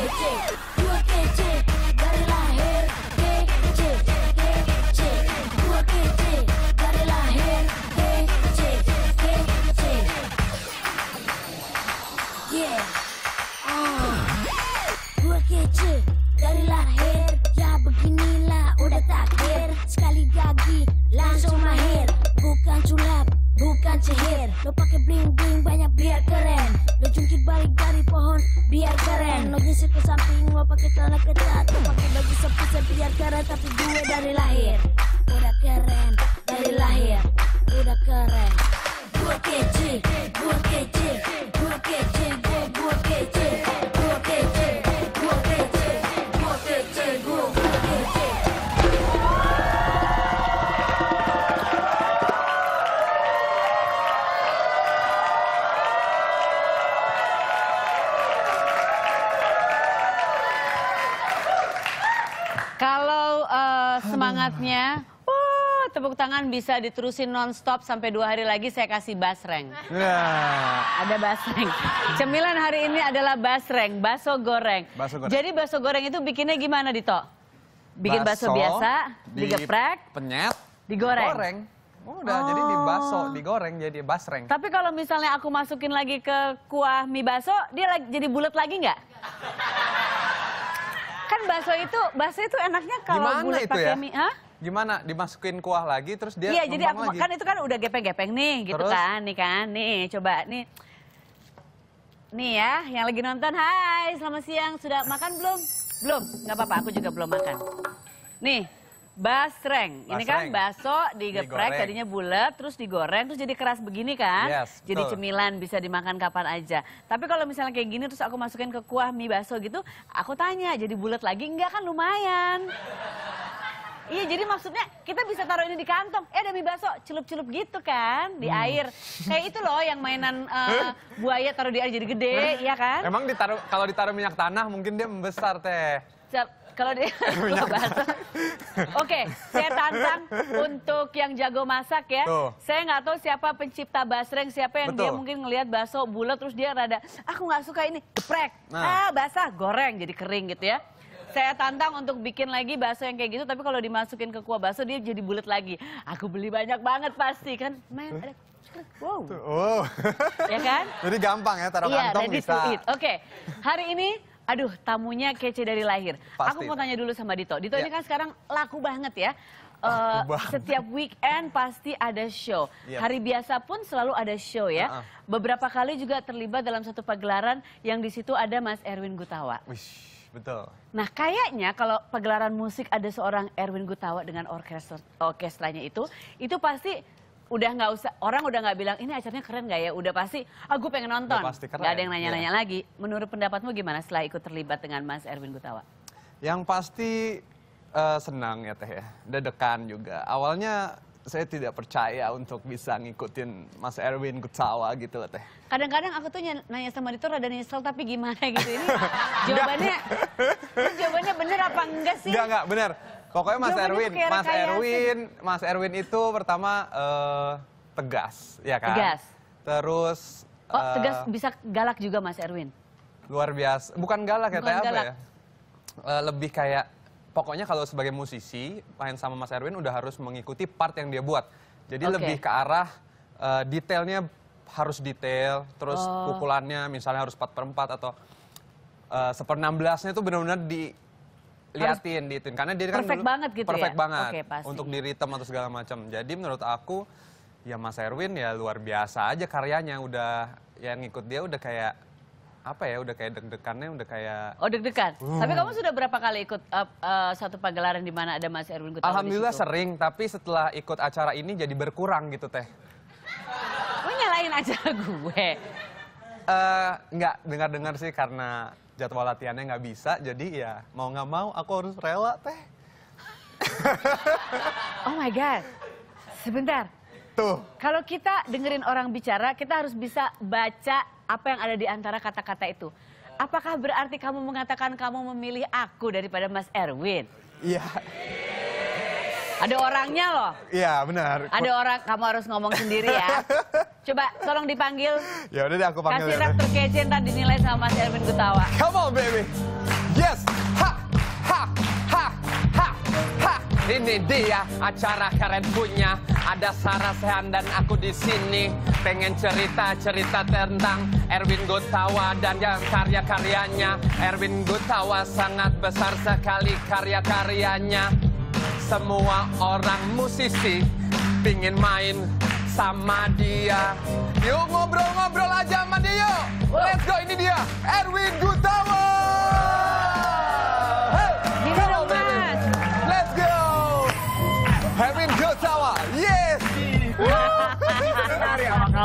J, J. ke samping gua pakai tanah ketat gua pakai baju sepi sepiar keren tapi gue dari lahir udah keren dari lahir udah keren gue kece gue kece gue kece gue gue tepuk tangan bisa diterusin nonstop sampai dua hari lagi saya kasih basreng. Yeah. Ada basreng. Cemilan hari ini adalah basreng, baso goreng. Baso goreng. Jadi baso goreng itu bikinnya gimana Dito? Bikin baso, baso biasa, di digeprek, penyet, digoreng. Goreng. Oh, udah oh. jadi di baso, oh. digoreng jadi basreng. Tapi kalau misalnya aku masukin lagi ke kuah mie baso, dia lagi, jadi bulat lagi nggak? Kan baso itu, baso itu enaknya kalau bulat pakai ya? mie, ha? gimana dimasukin kuah lagi terus dia Iya, jadi aku lagi. kan itu kan udah gepeng-gepeng nih gitu terus? kan, nih kan. Nih, coba nih. Nih ya, yang lagi nonton, hai, selamat siang. Sudah makan belum? Belum, nggak apa-apa, aku juga belum makan. Nih, basreng. Ini kan basreng. kan baso digeprek, jadinya bulat, terus digoreng, terus jadi keras begini kan. Yes, betul. jadi cemilan, bisa dimakan kapan aja. Tapi kalau misalnya kayak gini, terus aku masukin ke kuah mie baso gitu, aku tanya, jadi bulat lagi? Enggak kan lumayan. Iya jadi maksudnya kita bisa taruh ini di kantong. Eh demi bakso celup-celup gitu kan di hmm. air. Kayak itu loh yang mainan uh, buaya taruh di air jadi gede, iya kan? Emang ditaruh kalau ditaruh minyak tanah mungkin dia membesar teh. Kalau dia minyak bakso. Oke, saya tantang untuk yang jago masak ya. Tuh. Saya nggak tahu siapa pencipta basreng, siapa yang Betul. dia mungkin ngelihat bakso bulat terus dia rada aku nggak suka ini, geprek. Nah. Ah, basah, goreng jadi kering gitu ya. Saya tantang untuk bikin lagi bakso yang kayak gitu, tapi kalau dimasukin ke kuah bakso dia jadi bulat lagi. Aku beli banyak banget pasti kan. Main ada Wow. Oh. ya kan? Jadi gampang ya taruh iya, kantong bisa. Oke. Okay. Hari ini aduh tamunya kece dari lahir. Pasti. Aku mau tanya dulu sama Dito. Dito yeah. ini kan sekarang laku banget ya. Uh, setiap weekend pasti ada show. Yep. Iya. Hari biasa pun selalu ada show ya. Uh -uh. Beberapa kali juga terlibat dalam satu pagelaran yang di situ ada Mas Erwin Gutawa. Wish. Betul. Nah kayaknya kalau pegelaran musik ada seorang Erwin Gutawa dengan orkestra, orkestranya itu, itu pasti udah nggak usah orang udah nggak bilang ini acaranya keren nggak ya udah pasti ah pengen nonton pasti keren. Gak ada yang nanya-nanya yeah. lagi menurut pendapatmu gimana setelah ikut terlibat dengan Mas Erwin Gutawa yang pasti uh, senang ya teh ya dedekan juga awalnya saya tidak percaya untuk bisa ngikutin Mas Erwin Gutsawa gitu loh teh. Kadang-kadang aku tuh nanya sama dia tuh rada nyesel tapi gimana gitu ini jawabannya jawabannya bener apa enggak sih? Enggak enggak bener. Pokoknya Mas jawabannya Erwin, Mas rekayasa. Gitu. Erwin, Mas Erwin itu pertama uh, tegas, ya kan? Tegas. Terus. Oh uh, tegas bisa galak juga Mas Erwin? Luar biasa, bukan galak ya, Bukan galak. apa ya? Uh, lebih kayak pokoknya kalau sebagai musisi main sama Mas Erwin udah harus mengikuti part yang dia buat. Jadi okay. lebih ke arah uh, detailnya harus detail, terus oh. pukulannya misalnya harus 4 per 4 atau uh, 16-nya itu benar-benar di liatin diitin karena dia kan perfect banget gitu perfect ya? banget okay, untuk di ritme atau segala macam. Jadi menurut aku ya Mas Erwin ya luar biasa aja karyanya udah yang ikut dia udah kayak apa ya udah kayak deg-degannya udah kayak oh deg-degan uh. tapi kamu sudah berapa kali ikut uh, uh, satu pagelaran di mana ada Mas Erwin Gutawa Alhamdulillah sering tapi setelah ikut acara ini jadi berkurang gitu teh lu nyalain acara gue uh, nggak dengar-dengar sih karena jadwal latihannya nggak bisa jadi ya mau nggak mau aku harus rela teh oh my god sebentar tuh kalau kita dengerin orang bicara kita harus bisa baca apa yang ada di antara kata-kata itu. Apakah berarti kamu mengatakan kamu memilih aku daripada Mas Erwin? Iya. Ada orangnya loh. Iya benar. Ada orang, kamu harus ngomong sendiri ya. Coba tolong dipanggil. Ya udah deh aku panggil. Kasih ya. rap terkece ntar dinilai sama Mas Erwin Gutawa. Come on baby. Yes. Ini dia acara keren punya. Ada Sarah Sehan dan aku di sini pengen cerita-cerita tentang Erwin Gutawa dan yang karya-karyanya. Erwin Gutawa sangat besar sekali karya-karyanya. Semua orang musisi pingin main sama dia. Yuk ngobrol-ngobrol aja sama dia yuk. Let's go ini dia Erwin Gutawa.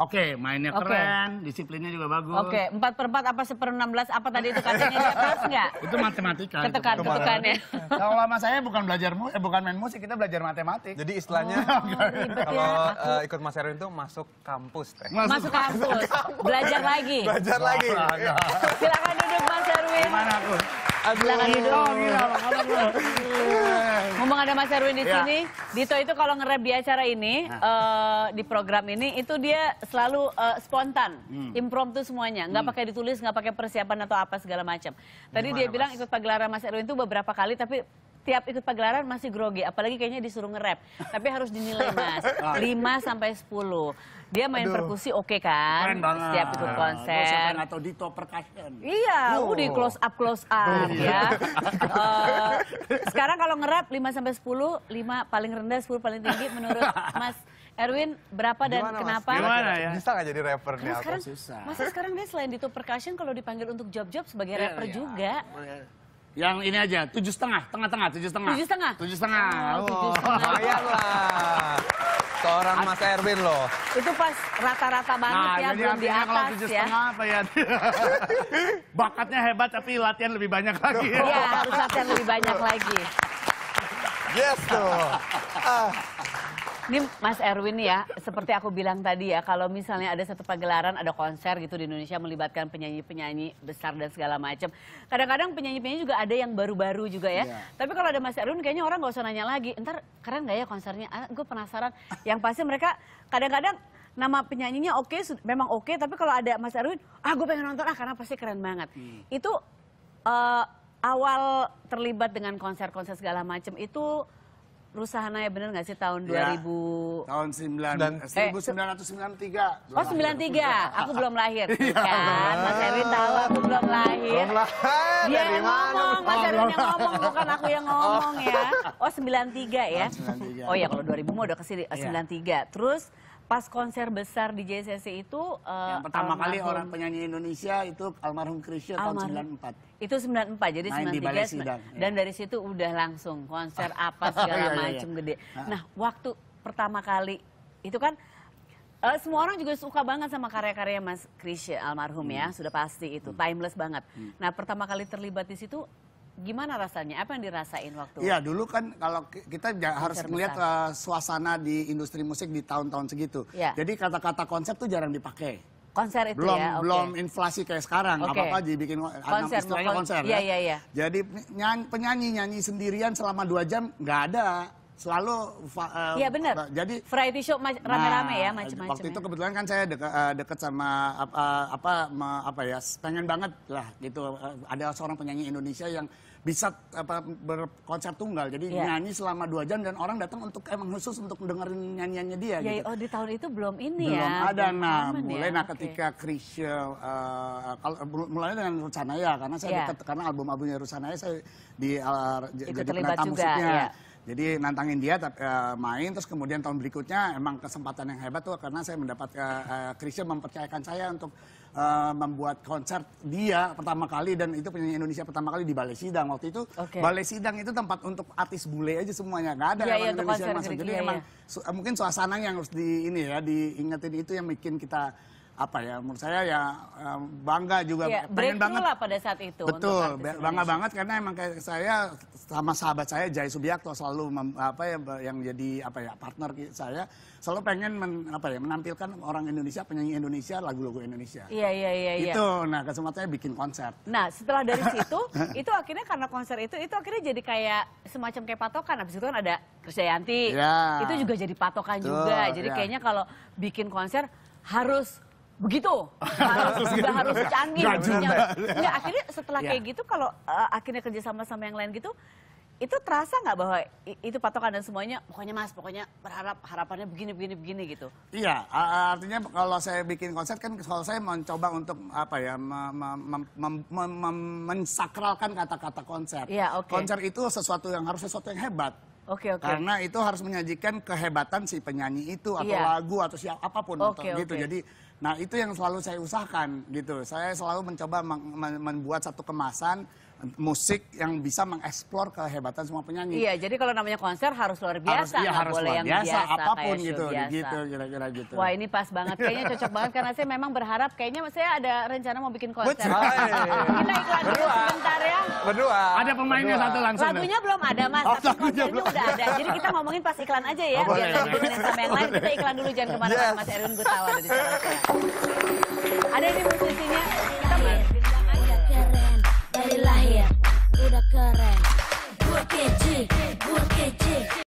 Oke, okay, mainnya okay. keren, disiplinnya juga bagus. Oke, okay, 4 per 4 apa seper 16 apa tadi itu katanya dia pas nggak? Itu matematika. Ketekan, itu. ketekan ya. Kalau lama saya bukan belajar musik, eh, bukan main musik, kita belajar matematik. Jadi istilahnya oh, iya, ya. kalau ya. uh, ikut Mas Erwin itu masuk kampus teh. Masuk, masuk kampus. kampus. Belajar lagi. Belajar lagi. Silakan duduk Mas Erwin. Gimana aku? Silahkan duduk. Oh, Mumpung ada Mas Erwin di iya. sini, ya. Dito itu kalau nge-rap di acara ini, nah. uh, di program ini, itu dia selalu uh, spontan, hmm. impromptu semuanya, nggak hmm. pakai ditulis, nggak pakai persiapan atau apa segala macam. Tadi Gimana, dia bilang mas? ikut pagelaran Mas Erwin itu beberapa kali, tapi tiap ikut pagelaran masih grogi, apalagi kayaknya disuruh nge-rap. Tapi harus dinilai mas, 5 sampai 10. Dia main Aduh. perkusi oke okay kan, setiap ikut konser. atau top percussion. Iya, oh. udah close up close up oh. Iya. ya. uh, sekarang kalau nge-rap 5 sampai 10, 5 paling rendah, 10 paling tinggi menurut Mas Erwin, berapa dan Gimana, kenapa? Mas? Gimana ya? Bisa gak jadi rapper nih? Sekarang, Susah. Masa sekarang dia selain itu Percussion, kalau dipanggil untuk job-job sebagai iya, rapper yeah. juga. Yang ini aja, tujuh setengah, tengah-tengah, tujuh setengah. Tujuh setengah? Tujuh setengah. Oh, lumayan lah. Seorang Mas Erwin loh. Itu pas rata-rata banget nah, ya, belum di atas kalau tujuh ya. setengah apa ya? Bakatnya hebat tapi latihan lebih banyak lagi. Iya, harus latihan lebih banyak lagi. Yes tuh. Ah. Ini Mas Erwin ya, seperti aku bilang tadi ya, kalau misalnya ada satu pagelaran, ada konser gitu di Indonesia melibatkan penyanyi-penyanyi besar dan segala macam. Kadang-kadang penyanyi-penyanyi juga ada yang baru-baru juga ya. Yeah. Tapi kalau ada Mas Erwin kayaknya orang nggak usah nanya lagi, ntar keren gak ya konsernya? Ah, gue penasaran. Yang pasti mereka kadang-kadang nama penyanyinya oke, okay, memang oke, okay, tapi kalau ada Mas Erwin, ah gue pengen nonton ah karena pasti keren banget. Hmm. Itu uh, awal terlibat dengan konser-konser segala macam itu Rusahana ya benar gak sih tahun ya, 2000? Tahun 9, Dan, 1993. oh 93, aku belum lahir. kan? Mas Erwin tahu aku belum lahir. Belum lahir. Dia yang ngomong, Mas Erwin yang ngomong, bukan aku yang ngomong ya. Oh 93 ya. Oh, oh ya kalau 2000 mau udah kesini, oh, 93. Iya. Terus pas konser besar di JCC itu uh, yang pertama almarhum, kali orang penyanyi Indonesia itu almarhum Krisya tahun 94. Itu 94. Jadi 93 ya. dan dari situ udah langsung konser ah. apa segala macam iya, iya. iya. gede. Ah. Nah, waktu pertama kali itu kan Uh, semua orang juga suka banget sama karya-karya Mas Krisya almarhum ya, hmm. ya, sudah pasti itu, hmm. timeless banget. Hmm. Nah, pertama kali terlibat di situ gimana rasanya? Apa yang dirasain waktu? Iya dulu kan kalau kita harus melihat uh, eh, suasana di industri musik di tahun-tahun segitu. Ya. Jadi kata-kata konsep tuh jarang dipakai konser itu belum, ya. Okay. Belum inflasi kayak sekarang, okay. apa-apa bikin konser, istilahnya konser. ya iya, iya. iya. Jadi penyanyi, penyanyi nyanyi sendirian selama dua jam nggak ada selalu uh, eh, ya benar jadi variety show nah, rame-rame nah, ya macam-macam waktu itu ya. kebetulan kan saya dekat uh, eh, deket sama uh, apa ma, apa ya pengen banget lah gitu uh, ada seorang penyanyi Indonesia yang bisa apa berkonser tunggal jadi yeah. nyanyi selama dua jam dan orang datang untuk emang khusus untuk dengerin nyanyiannya dia Yeah, gitu. oh di tahun itu belum ini belum ya ada belum nah ya, mulai ya? nah ketika okay. Krisya uh, kalau mulai dengan Rusanaya karena saya yeah. dekat karena album albumnya Rusanaya saya di uh, jadi penata musiknya yeah jadi nantangin dia uh, main terus kemudian tahun berikutnya emang kesempatan yang hebat tuh karena saya mendapat uh, eh, eh, Christian mempercayakan saya untuk uh, membuat konser dia pertama kali dan itu penyanyi Indonesia pertama kali di Balai Sidang waktu itu. Okay. Balai Sidang itu tempat untuk artis bule aja semuanya nggak ada yeah, iya, Indonesia masuk. Jadi emang iya. Su mungkin suasana yang harus di ini ya diingetin itu yang bikin kita apa ya menurut saya ya bangga juga ya, pengen banget lah pada saat itu betul untuk bangga banget karena emang kayak saya sama sahabat saya Jai Subiakto selalu mem, apa ya yang jadi apa ya partner saya selalu pengen men, apa ya menampilkan orang Indonesia penyanyi Indonesia lagu-lagu Indonesia iya iya iya, iya. itu ya. nah kesempatannya bikin konser nah setelah dari situ itu akhirnya karena konser itu itu akhirnya jadi kayak semacam kayak patokan habis itu kan ada Krisdayanti ya. itu juga jadi patokan Tuh, juga jadi ya. kayaknya kalau bikin konser harus begitu harus juga harus canggih nggak akhirnya setelah ya. kayak gitu kalau uh, akhirnya kerja sama sama yang lain gitu itu terasa nggak bahwa itu patokan dan semuanya pokoknya mas pokoknya berharap harapannya begini begini begini gitu iya artinya kalau saya bikin konser kan kalau saya mencoba untuk apa ya mensakralkan kata-kata konser. Iya, konser okay. konser itu sesuatu yang harus sesuatu yang hebat Oke, okay, oke. Okay. Karena itu harus menyajikan kehebatan si penyanyi itu atau yeah. lagu atau siapa apapun okay, atau gitu. Jadi nah itu yang selalu saya usahakan gitu. Saya selalu mencoba membuat satu kemasan musik yang bisa mengeksplor kehebatan semua penyanyi. Iya, jadi kalau namanya konser harus luar biasa, harus, iya, harus boleh luar yang biasa, apapun gitu, biasa. gitu, kira-kira gitu. Wah ini pas banget, kayaknya cocok banget karena saya memang berharap, kayaknya saya ada rencana mau bikin konser. Kita iklan dulu sebentar ya. Berdua. Ada pemainnya satu langsung. Lagunya belum ada mas, oh, tapi konsernya belum. udah ada. Jadi kita ngomongin pas iklan aja ya, oh, biar boleh. sama yang lain. Kita iklan dulu jangan kemana-mana yes. Mas Erwin Gutawa sana. Ada ini musisinya. keren Gue kece, gue kece